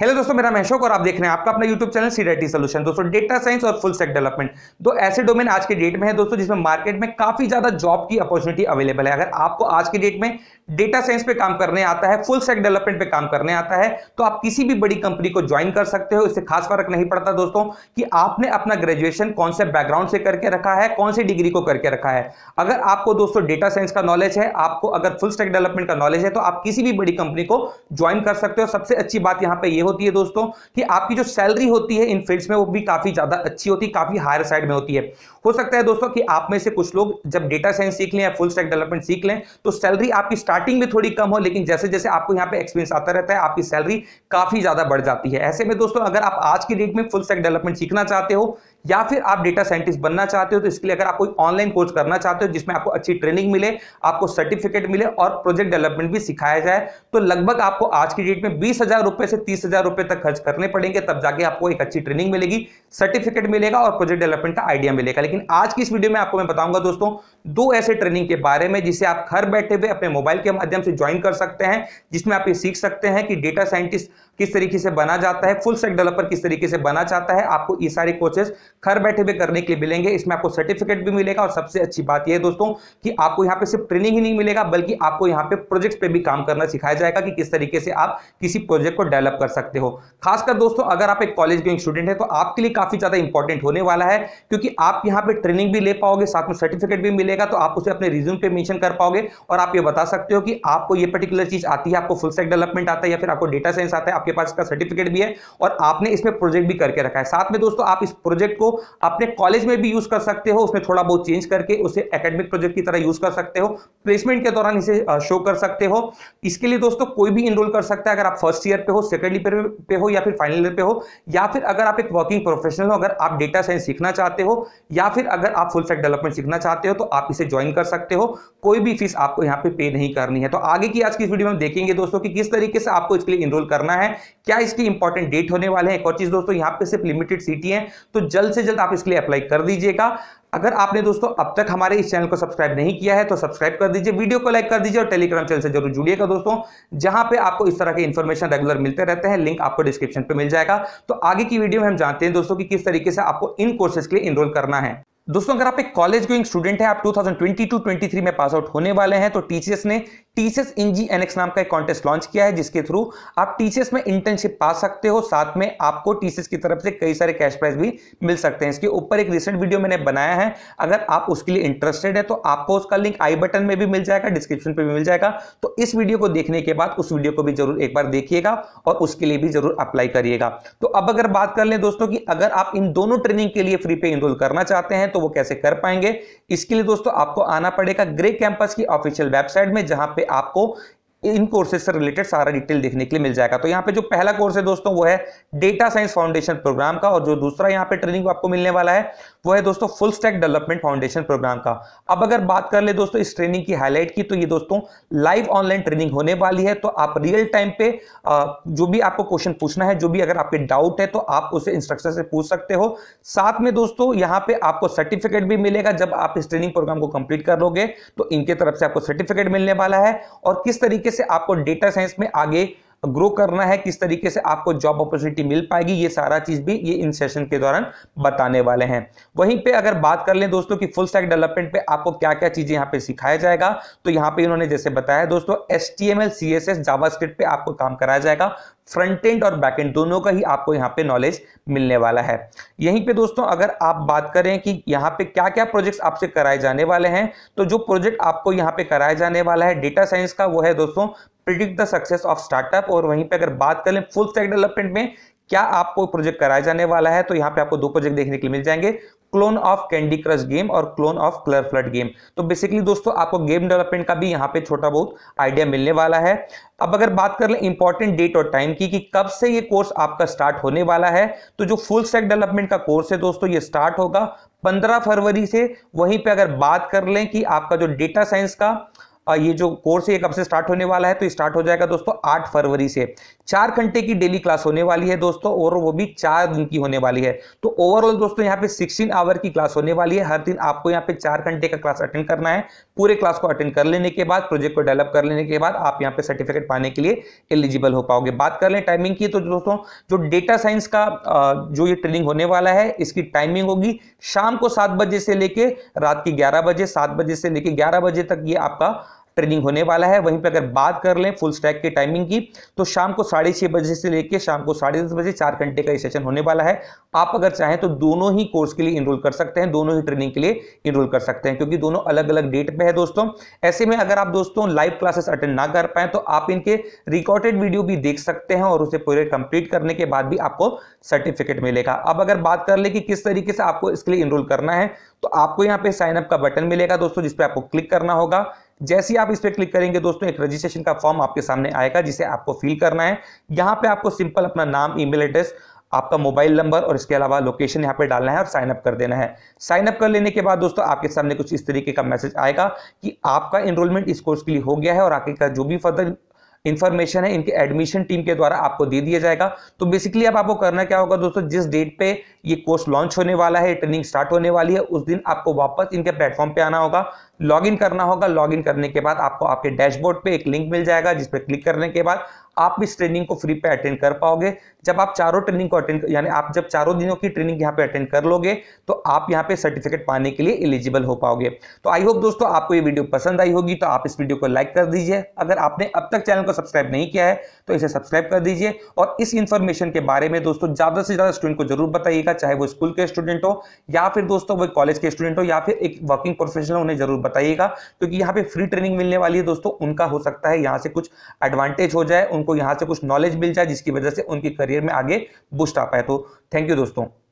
hello दोस्तों मेरा महशोक और आप देख रहे हैं आपका अपना YouTube channel C D solution दोस्तों डेटा साइंस और फुल स्टैक डेवलपमेंट दो ऐसे डोमेन आज के डेट में है दोस्तों जिसमें मार्केट में काफी ज्यादा जॉब की अपॉर्चुनिटी अवेलेबल है अगर आपको आज के डेट में डेटा साइंस पे काम करने आता है फुल स्टैक डेवलपमेंट पे काम करने आता है तो आप किसी भी बड़ी कंपनी को ज्वाइन कर सकते हो इससे खास फर्क नहीं पड़ता दोस्तों कि आपने अपना ग्रेजुएशन कौन से बैकग्राउंड से करके रखा है कौन सी डिग्री को करके रखा है अगर आपको दोस्तों डेटा साइंस का नॉलेज है आपको अगर फुल स्टैक डेवलपमेंट का नॉलेज है तो आप किसी भी बड़ी कंपनी को ज्वाइन कर सकते हो सबसे अच्छी बात यहाँ पे होती है दोस्तों कि आपकी जो सैलरी होती है इन फील्ड्स में वो भी काफ़ी ज़्यादा अच्छी होती है काफ़ी हायर साइड में होती है हो सकता है दोस्तों कि आप में से कुछ लोग जब डेटा साइंस सीख लें या फुल स्टैक डेवलपमेंट सीख लें तो सैलरी आपकी स्टार्टिंग में थोड़ी कम हो लेकिन जैसे जैसे आपको यहाँ पे एक्सपीरियंस आता रहता है आपकी सैलरी काफ़ी ज़्यादा बढ़ जाती है ऐसे में दोस्तों अगर आप आज की डेट में फुल स्टैक डेवलपमेंट सीखना चाहते हो या फिर आप डेटा साइंटिस्ट बनना चाहते हो तो इसके लिए अगर आप कोई ऑनलाइन कोर्स करना चाहते हो जिसमें आपको अच्छी ट्रेनिंग मिले आपको सर्टिफिकेट मिले और प्रोजेक्ट डेवलपमेंट भी सिखाया जाए तो लगभग आपको आज की डेट में बीस हजार रुपए से तीस हजार रुपए तक खर्च करने पड़ेंगे तब जाके आपको एक अच्छी ट्रेनिंग मिलेगी सर्टिफिकेट मिलेगा और प्रोजेक्ट डेवलपमेंट का आइडिया मिलेगा लेकिन आज की इस वीडियो में आपको मैं बताऊंगा दोस्तों दो ऐसे ट्रेनिंग के बारे में जिसे आप घर बैठे हुए अपने मोबाइल के माध्यम से ज्वाइन कर सकते हैं जिसमें आप ये सीख सकते हैं कि डेटा साइंटिस्ट किस तरीके से बना जाता है फुल सेट डेवलपर किस तरीके से बना चाहता है आपको ये सारे कोर्सेज घर बैठे हुए करने के लिए मिलेंगे इसमें आपको सर्टिफिकेट भी मिलेगा और सबसे अच्छी बात यह दोस्तों कि आपको यहाँ पे सिर्फ ट्रेनिंग ही नहीं मिलेगा बल्कि आपको यहाँ पे प्रोजेक्ट पे भी काम करना सिखाया जाएगा कि किस तरीके से आप किसी प्रोजेक्ट को डेवलप कर सकते हो खासकर दोस्तों अगर आप एक कॉलेज गोइंग स्टूडेंट है तो आपके लिए काफी ज्यादा इंपॉर्टेंट होने वाला है क्योंकि आप यहाँ पे ट्रेनिंग भी ले पाओगे साथ में सर्टिफिकेट भी मिलेगा तो आप उसे अपने रिज्यूम पे मेंशन कर पाओगे और आप ये बता सकते हो कि आपको ये पर्टिकुलर चीज आती है आपको फुल सेट डेवलपमेंट आता है या फिर आपको डेटा साइंस आता है आपके पास इसका सर्टिफिकेट भी है और आपने इसमें प्रोजेक्ट भी करके रखा है साथ में दोस्तों आप इस प्रोजेक्ट को अपने कॉलेज में भी यूज कर सकते हो उसमें थोड़ा बहुत चेंज करके उसे एकेडमिक प्रोजेक्ट की तरह यूज कर सकते हो प्लेसमेंट के दौरान इसे शो कर सकते हो इसके लिए दोस्तों कोई भी इनरोल कर सकता है अगर आप फर्स्ट ईयर पे हो सेकेंड ईयर पे हो या फिर फाइनल ईयर पे हो या फिर अगर आप एक वर्किंग प्रोफेशनल हो अगर आप डेटा साइंस सीखना चाहते हो या फिर अगर आप फुल सेट डेवलपमेंट सीखना चाहते हो तो आप इसे ज्वाइन कर सकते हो कोई भी फीस आपको यहाँ पे पे नहीं करनी है तो आगे की आज की इस वीडियो में देखेंगे दोस्तों कि किस तरीके से आपको इसके लिए इनरोल करना है क्या इसके इंपॉर्टेंट डेट होने वाले हैं एक और चीज दोस्तों यहाँ पे सिर्फ लिमिटेड सीटें हैं तो जल्द से जल्द आप इसके लिए अप्लाई कर दीजिएगा अगर आपने दोस्तों अब तक हमारे इस चैनल को सब्सक्राइब नहीं किया है तो सब्सक्राइब कर दीजिए वीडियो को लाइक कर दीजिए और टेलीग्राम चैनल से जरूर जुड़िएगा दोस्तों जहां पे आपको इस तरह के इन्फॉर्मेशन रेगुलर मिलते रहते हैं लिंक आपको डिस्क्रिप्शन पे मिल जाएगा तो आगे की वीडियो में हम जानते हैं दोस्तों कि किस तरीके से आपको इन कोर्सेज के लिए इनरोल करना है दोस्तों अगर आप एक कॉलेज गोइंग स्टूडेंट हैं आप 2022-23 में पास आउट होने वाले हैं तो टीसीएस ने टीसीएस इनजी एनएक्स नाम का एक कॉन्टेस्ट लॉन्च किया है जिसके थ्रू आप टीसीएस में इंटर्नशिप पा सकते हो साथ में आपको टीसीएस की तरफ से कई सारे कैश प्राइज भी मिल सकते हैं इसके ऊपर एक रिसेंट वीडियो मैंने बनाया है अगर आप उसके लिए इंटरेस्टेड है तो आपको उसका लिंक आई बटन में भी मिल जाएगा डिस्क्रिप्शन पर भी मिल जाएगा तो इस वीडियो को देखने के बाद उस वीडियो को भी जरूर एक बार देखिएगा और उसके लिए भी जरूर अप्लाई करिएगा तो अब अगर बात कर लें दोस्तों की अगर आप इन दोनों ट्रेनिंग के लिए फ्री पे इनरोल करना चाहते हैं तो वो कैसे कर पाएंगे इसके लिए दोस्तों आपको आना पड़ेगा ग्रे कैंपस की ऑफिशियल वेबसाइट में जहां पे आपको इन कोर्सेज से रिलेटेड सारा डिटेल देखने के लिए मिल जाएगा तो यहाँ पे जो पहला कोर्स है दोस्तों वो है डेटा साइंस फाउंडेशन प्रोग्राम का और जो दूसरा यहाँ पे ट्रेनिंग आपको मिलने वाला है वो है दोस्तों full stack development foundation program का अब अगर बात कर ले दोस्तों इस ट्रेनिंग की हाईलाइट की तो ये दोस्तों लाइव ऑनलाइन ट्रेनिंग होने वाली है तो आप रियल टाइम पे जो भी आपको क्वेश्चन पूछना है जो भी अगर आपके डाउट है तो आप उसे इंस्ट्रक्टर से पूछ सकते हो साथ में दोस्तों यहाँ पे आपको सर्टिफिकेट भी मिलेगा जब आप इस ट्रेनिंग प्रोग्राम को कंप्लीट कर लोगे तो इनके तरफ से आपको सर्टिफिकेट मिलने वाला है और किस तरीके से आपको डेटा साइंस में आगे ग्रो करना है किस तरीके से आपको जॉब अपॉर्चुनिटी मिल पाएगी ये सारा चीज भी ये इन सेशन के दौरान बताने वाले हैं वहीं पे अगर बात कर लें दोस्तों कि फुल स्टैक डेवलपमेंट पे आपको क्या क्या चीजें यहाँ पे सिखाया जाएगा तो यहाँ पे इन्होंने जैसे बताया दोस्तों H T M L C S S JavaScript पे आपको काम कराया जाएगा फ्रंट एंड और बैक एंड दोनों का ही आपको यहाँ पे नॉलेज मिलने वाला है यहीं पे दोस्तों अगर आप बात करें कि यहाँ पे क्या क्या प्रोजेक्ट्स आपसे कराए जाने वाले हैं तो जो प्रोजेक्ट आपको यहाँ पे कराया जाने वाला है डेटा साइंस का वो है दोस्तों predict the success of startup और वहीं पे अगर बात कर लें फुल स्टैक डेवलपमेंट में क्या आपको प्रोजेक्ट कराया जाने वाला है तो यहाँ पे आपको दो प्रोजेक्ट देखने के लिए मिल जाएंगे clone of candy crush game और clone of colour flood game तो बेसिकली दोस्तों आपको गेम डेवलपमेंट का भी यहाँ पे छोटा बहुत आइडिया मिलने वाला है अब अगर बात कर लें इंपॉर्टेंट डेट और टाइम की कि कब से ये कोर्स आपका स्टार्ट होने वाला है तो जो फुल स्टैक डेवलपमेंट का कोर्स है दोस्तों ये स्टार्ट होगा 15 फरवरी से वहीं पे अगर बात कर लें कि आपका जो डेटा साइंस का ये जो कोर्स है ये कब से स्टार्ट होने वाला है तो स्टार्ट हो जाएगा दोस्तों आठ फरवरी से चार घंटे की डेली क्लास होने वाली है दोस्तों और वो भी चार दिन की होने वाली है तो ओवरऑल दोस्तों यहाँ पे सिक्सटीन आवर की क्लास होने वाली है हर दिन आपको यहाँ पे चार घंटे का क्लास अटेंड करना है पूरे क्लास को अटेंड कर लेने के बाद प्रोजेक्ट को डेवलप कर लेने के बाद आप यहाँ पे सर्टिफिकेट पाने के लिए एलिजिबल हो पाओगे बात कर लें टाइमिंग की तो दोस्तों जो डेटा साइंस का जो ये ट्रेनिंग होने वाला है इसकी टाइमिंग होगी शाम को सात बजे से लेकर रात के ग्यारह बजे सात बजे से लेकर ग्यारह बजे तक ये आपका ट्रेनिंग होने वाला है वहीं पर अगर बात कर लें फुल स्टैक की टाइमिंग की तो शाम को साढ़े छह बजे से लेकर शाम को साढ़े दस बजे चार घंटे का ये सेशन होने वाला है आप अगर चाहें तो दोनों ही कोर्स के लिए इनरोल कर सकते हैं दोनों ही ट्रेनिंग के लिए इनरोल कर सकते हैं क्योंकि दोनों अलग अलग डेट पर है दोस्तों ऐसे में अगर आप दोस्तों लाइव क्लासेस अटेंड ना कर पाए तो आप इनके रिकॉर्डेड वीडियो भी देख सकते हैं और उसे पूरे कंप्लीट करने के बाद भी आपको सर्टिफिकेट मिलेगा अब अगर बात कर ले कि किस तरीके से आपको इसके लिए इनरोल करना है तो आपको यहाँ पे साइन अप का बटन मिलेगा दोस्तों जिसपे आपको क्लिक करना होगा जैसे ही आप इस पर क्लिक करेंगे दोस्तों एक रजिस्ट्रेशन का फॉर्म आपके सामने आएगा जिसे आपको फिल करना है यहाँ पे आपको सिंपल अपना नाम ईमेल एड्रेस आपका मोबाइल नंबर और इसके अलावा लोकेशन यहाँ पे डालना है और साइन अप कर देना है साइन अप कर लेने के बाद दोस्तों आपके सामने कुछ इस तरीके का मैसेज आएगा कि आपका इनरोलमेंट इस कोर्स के लिए हो गया है और आगे का जो भी फर्दर इन्फॉर्मेशन है इनके एडमिशन टीम के द्वारा आपको दे दिया जाएगा तो बेसिकली अब आप आपको करना क्या होगा दोस्तों जिस डेट पे ये कोर्स लॉन्च होने वाला है ट्रेनिंग स्टार्ट होने वाली है उस दिन आपको वापस इनके प्लेटफॉर्म पे आना होगा लॉगिन करना होगा लॉगिन करने के बाद आपको आपके डैशबोर्ड पे एक लिंक मिल जाएगा जिस पर क्लिक करने के बाद आप इस ट्रेनिंग को फ्री पे अटेंड कर पाओगे जब आप चारों ट्रेनिंग को अटेंड यानी आप जब चारों दिनों की ट्रेनिंग यहाँ पे अटेंड कर लोगे तो आप यहाँ पे सर्टिफिकेट पाने के लिए एलिजिबल हो पाओगे तो आई होप दोस्तों आपको ये वीडियो पसंद आई होगी तो आप इस वीडियो को लाइक कर दीजिए अगर आपने अब तक चैनल को सब्सक्राइब नहीं किया है तो इसे सब्सक्राइब कर दीजिए और इस इन्फॉर्मेशन के बारे में दोस्तों ज़्यादा से ज़्यादा स्टूडेंट को जरूर बताइएगा चाहे वो स्कूल के स्टूडेंट हो या फिर दोस्तों वो कॉलेज के स्टूडेंट हो या फिर एक वर्किंग प्रोफेशनल उन्हें जरूर बताइएगा क्योंकि यहाँ पे फ्री ट्रेनिंग मिलने वाली है दोस्तों उनका हो सकता है यहाँ से कुछ एडवांटेज हो जाए उन उनको यहाँ से कुछ नॉलेज मिल जाए जिसकी वजह से उनके करियर में आगे बूस्ट आ पाए तो थैंक यू दोस्तों